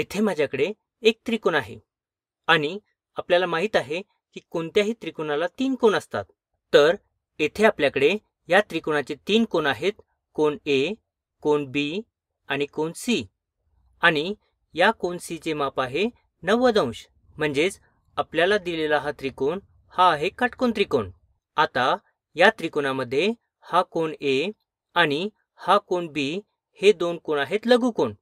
येथे माझ्याकडे एक त्रिकोण आहे आणि आपल्याला माहीत आहे की कोणत्याही त्रिकोणाला तीन कोण असतात तर येथे आपल्याकडे या त्रिकोणाचे तीन कोण आहेत कोण ए कोण बी आणि कोण सी आणि या कोण सीचे माप आहे नव्वद अंश म्हणजेच आपल्याला दिलेला हा त्रिकोण हा आहे काटकोण त्रिकोण आता या त्रिकोणामध्ये हा कोण ए आणि हा कोण बी हे दोन कोण आहेत लघुकोण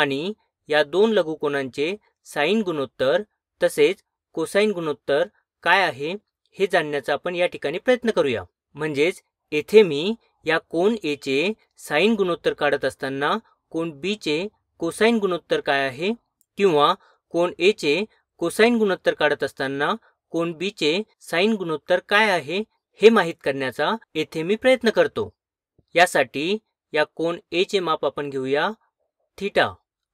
आणि या दोन लघुकोनांचे साईन गुणोत्तर तसेच कोसाईन गुणोत्तर काय आहे हे जाणण्याचा आपण या ठिकाणी प्रयत्न करूया म्हणजेच येथे मी या कोन चे साईन गुणोत्तर काढत असताना कोन चे कोसाईन गुणोत्तर काय आहे किंवा कोन चे कोसाईन गुणोत्तर काढत असताना कोन चे साईन गुणोत्तर काय आहे हे माहीत करण्याचा येथे मी प्रयत्न करतो यासाठी या कोन चे माप आपण घेऊया थिटा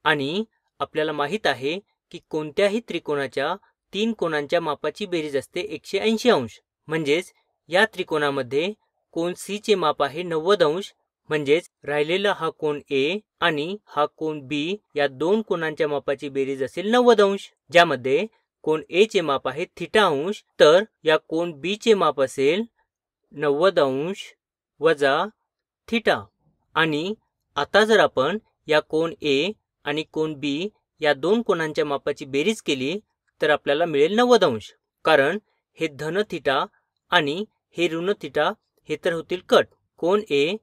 आणि आपल्याला माहीत आहे की कोणत्याही त्रिकोणाच्या तीन कोणांच्या मापाची बेरीज असते एकशे ऐंशी अंश म्हणजेच या त्रिकोणामध्ये कोण सी चे माप आहे नव्वद अंश म्हणजेच राहिलेला हा कोण ए आणि हा कोण बी या दोन कोणांच्या मापाची बेरीज असेल नव्वद अंश ज्यामध्ये कोण ए चे माप आहे थिटा अंश तर या कोण बी चे माप असेल नव्वद अंश वजा थिटा आणि आता जर आपण या कोण ए आणि कोन बी या दोन कोणांच्या मापाची बेरीज केली तर आपल्याला मिळेल नव्वद अंश कारण हे धन थिटा आणि हे ऋण थिटा हे तर होतील कट कोन ए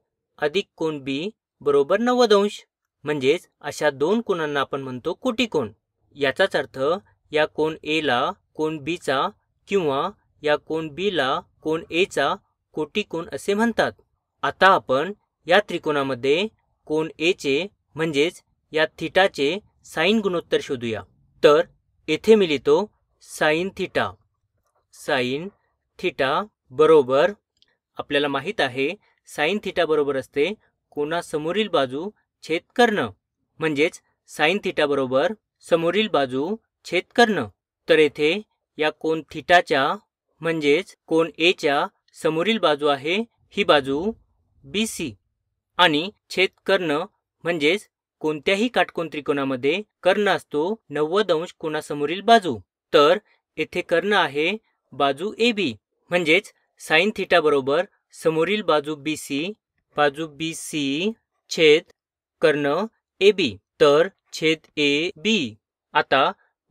अधिक कोन बी बरोबर नव्वद अंश म्हणजेच अशा दोन कोणांना आपण म्हणतो कोण याचाच अर्थ या कोन कोण कोन चा किंवा या कोन ला कोन कोटी कोण असे म्हणतात आता आपण या त्रिकोणामध्ये कोन चे म्हणजेच या थिटाचे साईन गुणोत्तर शोधूया तर येथे मी लिहितो साईन थिटा साईन थिटा बरोबर आपल्याला माहीत आहे साईन थिटा बरोबर असते कोणासमोरील बाजू छेद करणं म्हणजेच साईन थिटा बरोबर समोरील बाजू छेद करणं तर येथे या कोण थिटाच्या म्हणजेच कोण एच्या समोरील बाजू आहे ही बाजू बी सी आणि छेद करणं म्हणजेच कोणत्याही काटकोन त्रिकोणामध्ये कर्ण असतो नव्वद अंश कोणासमोरील बाजू तर येथे कर्ण आहे बाजू ए बी म्हणजेच साईन थिटा बरोबर समोरील बाजू बी सी बाजू बी सी छेद कर्ण ए बी तर छेद ए बी आता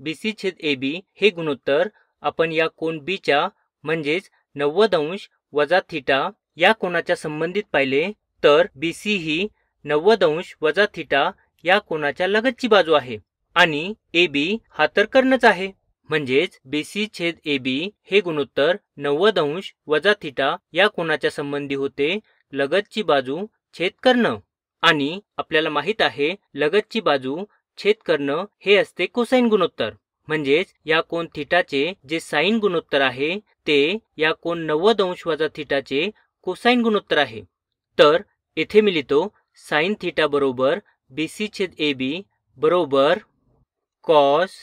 बी सी छेद ए बी हे गुणोत्तर आपण या कोण बीच्या म्हणजेच नव्वद अंश वजा थिटा या कोणाच्या संबंधित पाहिले तर बी सी ही नव्वद अंश वजा थिटा या कोणाच्या लगतची बाजू आहे आणि ए बी हा तर कर्णच आहे म्हणजेच सी छेद ए बी हे गुणोत्तर नव्वद अंश वजा थिटा या कोणाच्या संबंधी होते लगतची बाजू छेद कर्ण आणि आपल्याला माहित आहे लगतची बाजू छेद कर्ण हे असते कोसाईन गुणोत्तर म्हणजेच या कोण थिटाचे जे साईन गुणोत्तर आहे ते या कोण नव्वद अंश वजा थिटाचे कोसाईन गुणोत्तर आहे तर येथे मी लिहितो साईन थिटा बरोबर बी सी छेद ए बी बरोबर कॉस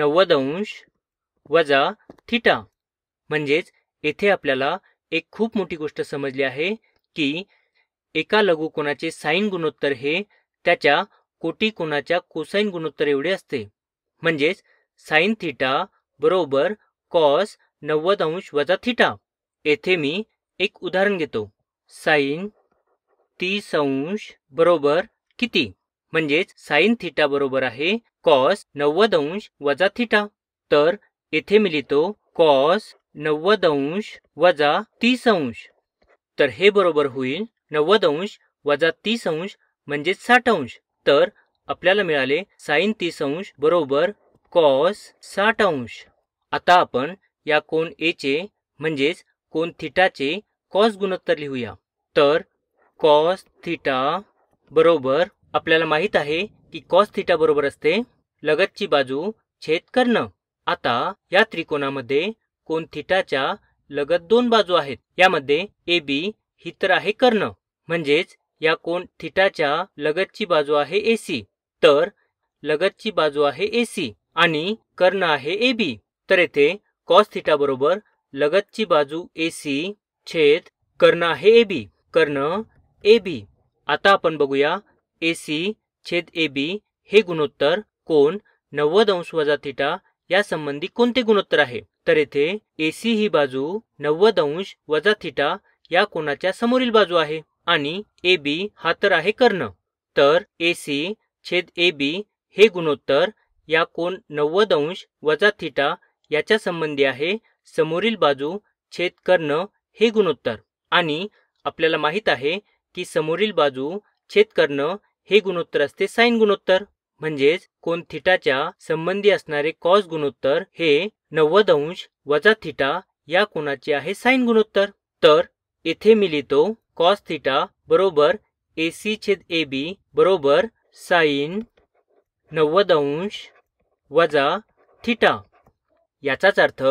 नव्वद अंश वजा थिटा म्हणजेच येथे आपल्याला एक खूप मोठी गोष्ट समजली आहे की एका लघुकोणाचे साईन गुणोत्तर हे त्याच्या कोटी कोणाच्या कोसाईन गुणोत्तर एवढे असते म्हणजेच साईन थिटा बरोबर कॉस नव्वद अंश वजा थिटा येथे मी एक उदाहरण घेतो साईन तीस अंश बरोबर किती म्हणजेच साईन थिटा बरोबर आहे कॉस नव्वद अंश वजा थिटा तर येथे मी लिहितो कॉस नव्वद अंश वजा तीस अंश तर हे बरोबर होईल नव्वद अंश वजा तीस अंश म्हणजेच साठ अंश तर आपल्याला मिळाले साईन तीस अंश बरोबर कॉस साठ अंश आता आपण या कोण चे म्हणजेच कोण थिटाचे कॉस गुणोत्तर लिहूया तर कॉस थिटा बरोबर आपल्याला माहित आहे की कॉस थिटा बरोबर असते लगतची बाजू छेद कर्ण आता या त्रिकोणामध्ये कोण थिटाच्या लगत दोन बाजू आहेत यामध्ये ए बी ही तर आहे कर्ण म्हणजेच या कोण थिटाच्या लगतची बाजू आहे ए सी तर लगतची बाजू आहे ए सी आणि कर्ण आहे ए बी तर येथे कॉस थिटा बरोबर लगतची बाजू ए सी छेद कर्ण आहे A B Karna A B आता आपण बघूया ए सी छेद ए बी हे गुणोत्तर कोण नव्वद अंश वजा थिटा संबंधी कोणते गुणोत्तर आहे तर येथे ए सी ही बाजू नव्वद अंश वजा थिटा या कोणाच्या समोरील बाजू आहे आणि ए बी हा तर आहे कर्ण तर ए सी छेद ए बी हे गुणोत्तर या कोण नव्वद अंश वजा थिटा याच्या संबंधी आहे समोरील बाजू छेद कर्ण हे गुणोत्तर आणि आपल्याला माहित आहे की समोरील बाजू छेद कर्ण हे गुणोत्तर असते साईन गुणोत्तर म्हणजेच कोण थिटाच्या संबंधी असणारे कॉस गुणोत्तर हे नव्वद अंश वजा थिटा या कोणाचे आहे साईन गुणोत्तर तर येथे मी लिहितो कॉस थिटा बरोबर ए सी छेद ए बी बरोबर साईन नव्वद अंश वजा थिटा याचाच अर्थ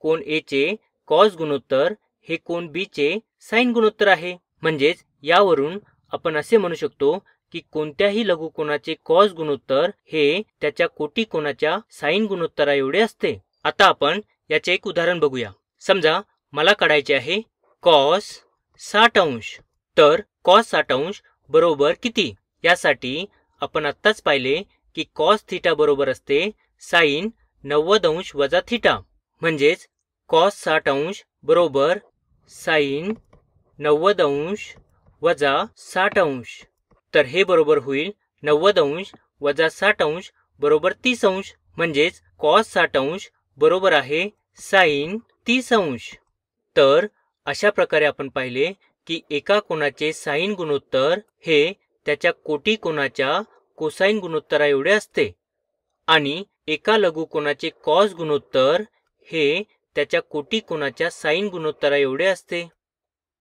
कोण चे कॉस गुणोत्तर हे कोण चे साईन गुणोत्तर आहे म्हणजेच यावरून आपण असे म्हणू शकतो की कोणत्याही लघुकोनाचे कॉस गुणोत्तर हे त्याच्या कोटी कोणाच्या साईन गुणोत्तरा एवढे असते आता आपण याचे एक उदाहरण बघूया समजा मला काढायचे आहे कॉस साठ अंश तर कॉस साठ अंश बरोबर किती यासाठी आपण आत्ताच पाहिले की कॉस थिटा बरोबर असते साईन नव्वद अंश वजा थिटा म्हणजेच कॉस साठ अंश बरोबर साईन नव्वद अंश वजा साठ अंश तर हे बरोबर होईल नव्वद अंश वजा साठ अंश बरोबर तीस अंश म्हणजेच कॉस साठ अंश बरोबर आहे साईन तीस अंश तर अशा प्रकारे आपण पाहिले की एका कोणाचे साईन गुणोत्तर हे त्याच्या कोटी कोणाच्या कोसाईन गुणोत्तरा एवढे असते आणि एका लघु कोणाचे कॉस गुणोत्तर हे त्याच्या कोटी कोणाच्या साईन गुणोत्तरा एवढे असते